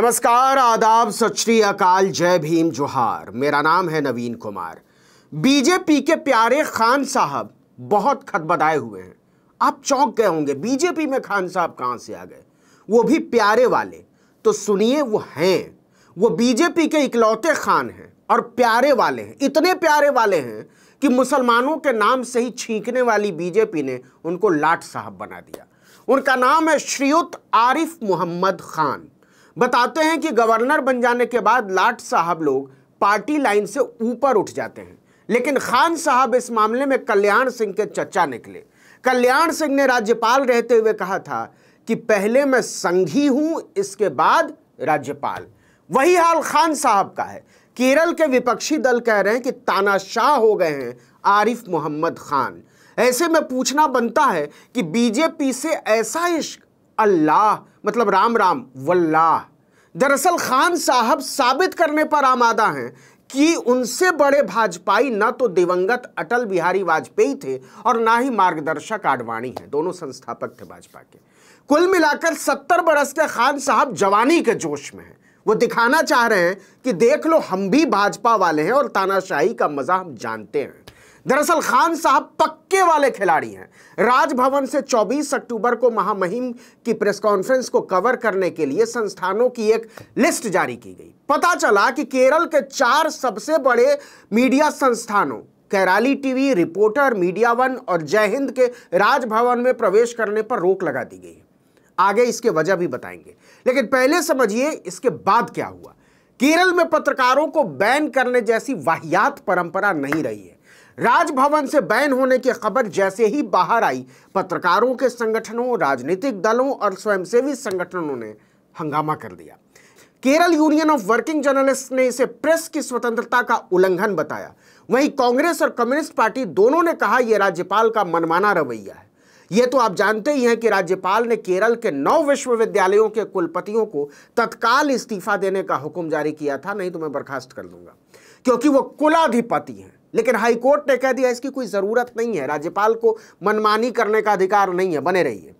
नमस्कार आदाब सत अकाल जय भीम जोहार मेरा नाम है नवीन कुमार बीजेपी के प्यारे खान साहब बहुत खतबदाए हुए हैं आप चौंक गए होंगे बीजेपी में खान साहब कहाँ से आ गए वो भी प्यारे वाले तो सुनिए वो हैं वो बीजेपी के इकलौते खान हैं और प्यारे वाले हैं इतने प्यारे वाले हैं कि मुसलमानों के नाम से ही छींकने वाली बीजेपी ने उनको लाट साहब बना दिया उनका नाम है श्रीयुत आरिफ मोहम्मद खान बताते हैं कि गवर्नर बन जाने के बाद लाट साहब लोग पार्टी लाइन से ऊपर उठ जाते हैं लेकिन खान साहब इस मामले में कल्याण सिंह के चचा निकले कल्याण सिंह ने राज्यपाल रहते हुए कहा था कि पहले मैं संघी हूं इसके बाद राज्यपाल वही हाल खान साहब का है केरल के विपक्षी दल कह रहे हैं कि तानाशाह हो गए हैं आरिफ मोहम्मद खान ऐसे में पूछना बनता है कि बीजेपी से ऐसा इश्क अल्लाह मतलब राम राम वल्लाह दरअसल खान साहब साबित करने पर आमादा हैं कि उनसे बड़े भाजपाई ना तो दिवंगत अटल बिहारी वाजपेयी थे और ना ही मार्गदर्शक आडवाणी हैं दोनों संस्थापक थे भाजपा के कुल मिलाकर सत्तर बरस के खान साहब जवानी के जोश में हैं वो दिखाना चाह रहे हैं कि देख लो हम भी भाजपा वाले हैं और तानाशाही का मजा हम जानते हैं दरअसल खान साहब पक्के वाले खिलाड़ी हैं राजभवन से 24 अक्टूबर को महामहिम की प्रेस कॉन्फ्रेंस को कवर करने के लिए संस्थानों की एक लिस्ट जारी की गई पता चला कि केरल के चार सबसे बड़े मीडिया संस्थानों Kairali TV reporter media one और जय हिंद के राजभवन में प्रवेश करने पर रोक लगा दी गई है आगे इसके वजह भी बताएंगे लेकिन पहले समझिए इसके बाद क्या हुआ केरल में पत्रकारों को बैन करने जैसी वाहियात परंपरा नहीं रही है राजभवन से बैन होने की खबर जैसे ही बाहर आई पत्रकारों के संगठनों राजनीतिक दलों और स्वयंसेवी संगठनों ने हंगामा कर दिया Kerala union of working journalist ने इसे प्रेस की स्वतंत्रता का उल्लंघन बताया वहीं कांग्रेस और कम्युनिस्ट पार्टी दोनों ने कहा यह राज्यपाल का मनमाना रवैया है यह तो आप जानते ही हैं कि राज्यपाल ने केरल के नौ विश्वविद्यालयों के कुलपतियों को तत्काल इस्तीफा देने का हुक्म जारी किया था नहीं तो मैं बर्खास्त कर दूंगा क्योंकि वह कुलाधिपति हैं लेकिन हाईकोर्ट ने कह दिया इसकी कोई ज़रूरत नहीं है राज्यपाल को मनमानी करने का अधिकार नहीं है बने रहिए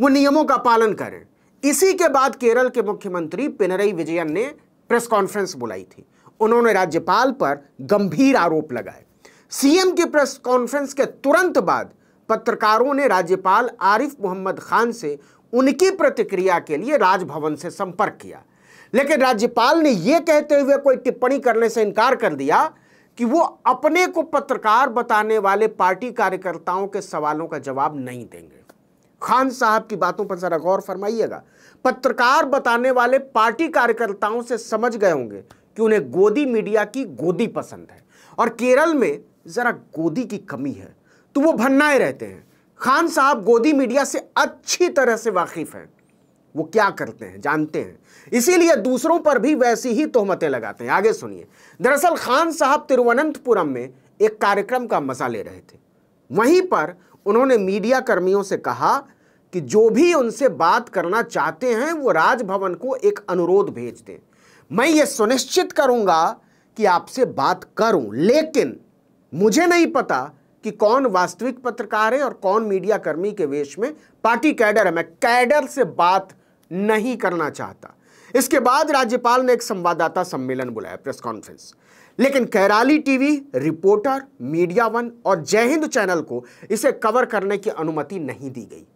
वो नियमों का पालन करें इसी के बाद केरल के मुख्यमंत्री पिनरई विजयन ने प्रेस कॉन्फ्रेंस बुलाई थी उन्होंने राज्यपाल पर गंभीर आरोप लगाए सीएम की प्रेस कॉन्फ्रेंस के तुरंत बाद पत्रकारों ने राज्यपाल आरिफ मोहम्मद खान से उनकी प्रतिक्रिया के लिए राजभवन से संपर्क किया लेकिन राज्यपाल ने यह कहते हुए कोई टिप्पणी करने से इनकार कर दिया कि वो अपने को पत्रकार बताने वाले पार्टी कार्यकर्ताओं के सवालों का जवाब नहीं देंगे खान साहब की बातों पर ज़रा गौर फरमाइएगा पत्रकार बताने वाले पार्टी कार्यकर्ताओं से समझ गए होंगे कि उन्हें गोदी मीडिया की गोदी पसंद है और केरल में ज़रा गोदी की कमी है तो वो भन्नाए रहते हैं खान साहब गोदी मीडिया से अच्छी तरह से वाकिफ़ हैं वो क्या करते हैं जानते हैं इसीलिए दूसरों पर भी वैसी ही तोहमतें लगाते हैं आगे सुनिए दरअसल खान साहब तिरुवनंतपुरम में एक कार्यक्रम का मजा ले रहे थे वहीं पर उन्होंने मीडिया कर्मियों से कहा कि जो भी उनसे बात करना चाहते हैं वो राजभवन को एक अनुरोध भेज दें मैं ये सुनिश्चित करूंगा कि आपसे बात करूं लेकिन मुझे नहीं पता कि कौन वास्तविक पत्रकार है और कौन मीडिया कर्मी के वेश में पार्टी कैडर है मैं कैडर से बात नहीं करना चाहता इसके बाद राज्यपाल ने एक संवाददाता सम्मेलन बुलाया प्रेस कॉन्फ्रेंस लेकिन Kairali TV reporter media one और जय हिंद चैनल को इसे कवर करने की अनुमति नहीं दी गई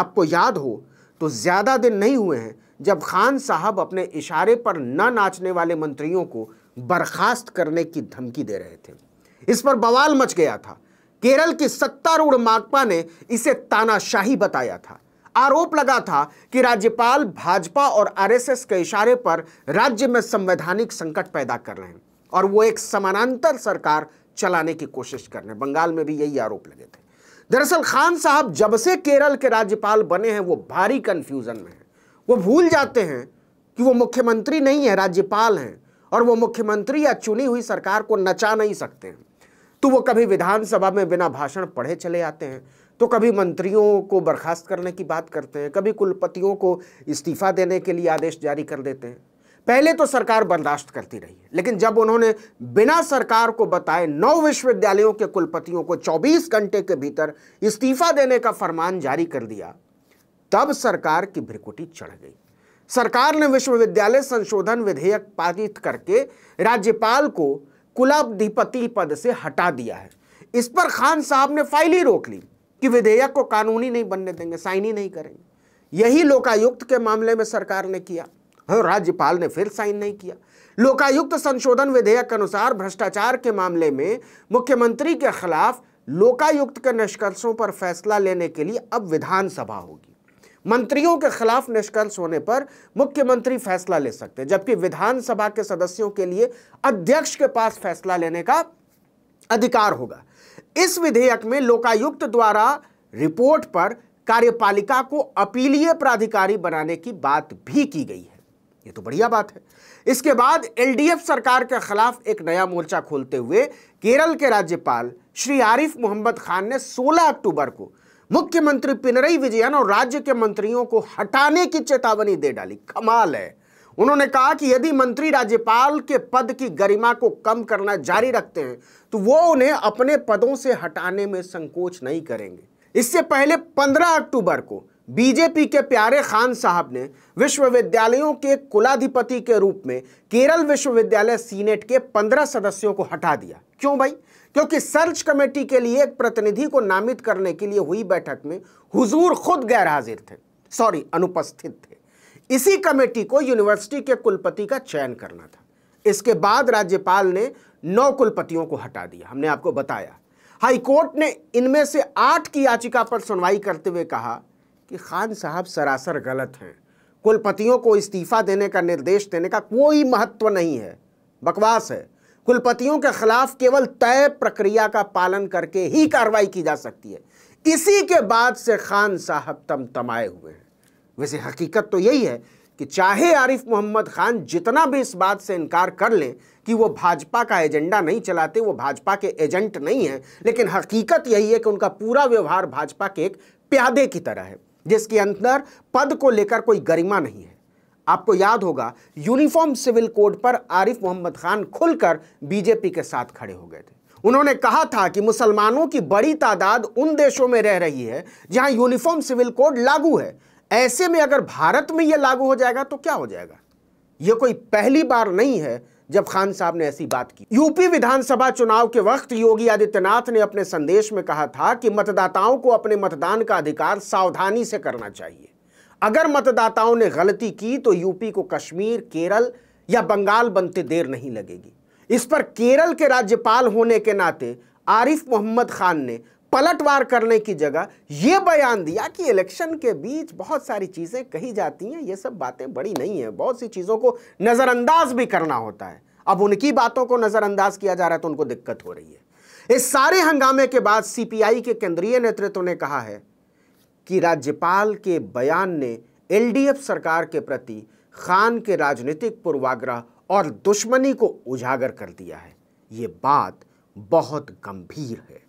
आपको याद हो तो ज़्यादा दिन नहीं हुए हैं जब खान साहब अपने इशारे पर न ना नाचने वाले मंत्रियों को बर्खास्त करने की धमकी दे रहे थे इस पर बवाल मच गया था केरल की सत्तारूढ़ माकपा ने इसे तानाशाही बताया था आरोप लगा था कि राज्यपाल भाजपा और आरएसएस के इशारे पर राज्य में संवैधानिक संकट पैदा कर रहे हैं और वो एक समानांतर सरकार चलाने की कोशिश कर रहे हैं बंगाल में भी यही आरोप लगे थे दरअसल खान साहब जब से केरल के राज्यपाल बने हैं वो भारी कन्फ्यूजन में है वो भूल जाते हैं कि वो मुख्यमंत्री नहीं है राज्यपाल हैं और वो मुख्यमंत्री या चुनी हुई सरकार को नचा नहीं सकते हैं तो वो कभी विधानसभा में बिना भाषण पढ़े चले आते हैं तो कभी मंत्रियों को बर्खास्त करने की बात करते हैं कभी कुलपतियों को इस्तीफा देने के लिए आदेश जारी कर देते हैं पहले तो सरकार बर्दाश्त करती रही है लेकिन जब उन्होंने बिना सरकार को बताए नौ विश्वविद्यालयों के कुलपतियों को 24 घंटे के भीतर इस्तीफा देने का फरमान जारी कर दिया तब सरकार की भ्रिकुटी चढ़ गई सरकार ने विश्वविद्यालय संशोधन विधेयक पारित करके राज्यपाल को कुलाधिपति पद से हटा दिया है इस पर खान साहब ने फाइल ही रोक ली कि विधेयक को कानूनी नहीं बनने देंगे साइन ही नहीं करेंगे यही लोकायुक्त के मामले में सरकार ने किया और हाँ, राज्यपाल ने फिर साइन नहीं किया लोकायुक्त संशोधन विधेयक के अनुसार भ्रष्टाचार के मामले में मुख्यमंत्री के खिलाफ लोकायुक्त के निष्कर्षों पर फैसला लेने के लिए अब विधानसभा होगी मंत्रियों के खिलाफ निष्कर्ष होने पर मुख्यमंत्री फैसला ले सकते हैं जबकि विधानसभा के सदस्यों के लिए अध्यक्ष के पास फैसला लेने का अधिकार होगा इस विधेयक में लोकायुक्त द्वारा रिपोर्ट पर कार्यपालिका को अपीलीय प्राधिकारी बनाने की बात भी की गई है यह तो बढ़िया बात है इसके बाद एलडीएफ सरकार के खिलाफ एक नया मोर्चा खोलते हुए केरल के राज्यपाल श्री आरिफ मोहम्मद खान ने 16 अक्टूबर को मुख्यमंत्री पिनरई विजयन और राज्य के मंत्रियों को हटाने की चेतावनी दे डाली कमाल है उन्होंने कहा कि यदि मंत्री राज्यपाल के पद की गरिमा को कम करना जारी रखते हैं तो वो उन्हें अपने पदों से हटाने में संकोच नहीं करेंगे इससे पहले 15 अक्टूबर को बीजेपी के प्यारे खान साहब ने विश्वविद्यालयों के कुलाधिपति के रूप में केरल विश्वविद्यालय सीनेट के 15 सदस्यों को हटा दिया क्यों भाई क्योंकि सर्च कमेटी के लिए एक प्रतिनिधि को नामित करने के लिए हुई बैठक में हुजूर खुद गैर हाजिर थे सॉरी अनुपस्थित थे इसी कमेटी को यूनिवर्सिटी के कुलपति का चयन करना था इसके बाद राज्यपाल ने नौ कुलपतियों को हटा दिया हमने आपको बताया हाईकोर्ट ने इनमें से आठ की याचिका पर सुनवाई करते हुए कहा कि खान साहब सरासर गलत हैं कुलपतियों को इस्तीफा देने का निर्देश देने का कोई महत्व नहीं है बकवास है कुलपतियों के खिलाफ केवल तय प्रक्रिया का पालन करके ही कार्रवाई की जा सकती है इसी के बाद से खान साहब तमतमाए हुए हैं वैसे हकीकत तो यही है कि चाहे आरिफ मोहम्मद खान जितना भी इस बात से इनकार कर लें कि वो भाजपा का एजेंडा नहीं चलाते वो भाजपा के एजेंट नहीं हैं लेकिन हकीकत यही है कि उनका पूरा व्यवहार भाजपा के एक प्यादे की तरह है जिसके अंदर पद को लेकर कोई गरिमा नहीं है आपको याद होगा यूनिफॉर्म सिविल कोड पर आरिफ मोहम्मद खान खुलकर बीजेपी के साथ खड़े हो गए थे उन्होंने कहा था कि मुसलमानों की बड़ी तादाद उन देशों में रह रही है जहां यूनिफॉर्म सिविल कोड लागू है ऐसे में अगर भारत में यह लागू हो जाएगा तो क्या हो जाएगा यह कोई पहली बार नहीं है जब खान साहब ने ऐसी बात की यूपी विधानसभा चुनाव के वक्त योगी आदित्यनाथ ने अपने संदेश में कहा था कि मतदाताओं को अपने मतदान का अधिकार सावधानी से करना चाहिए अगर मतदाताओं ने गलती की तो यूपी को कश्मीर केरल या बंगाल बनते देर नहीं लगेगी इस पर केरल के राज्यपाल होने के नाते आरिफ मोहम्मद खान ने पलटवार करने की जगह ये बयान दिया कि इलेक्शन के बीच बहुत सारी चीज़ें कही जाती हैं ये सब बातें बड़ी नहीं हैं बहुत सी चीज़ों को नज़रअंदाज भी करना होता है अब उनकी बातों को नज़रअंदाज किया जा रहा है तो उनको दिक्कत हो रही है इस सारे हंगामे के बाद सीपीआई के केंद्रीय नेतृत्व ने कहा है कि राज्यपाल के बयान ने एलडीएफ सरकार के प्रति खान के राजनीतिक पूर्वाग्रह और दुश्मनी को उजागर कर दिया है ये बात बहुत गंभीर है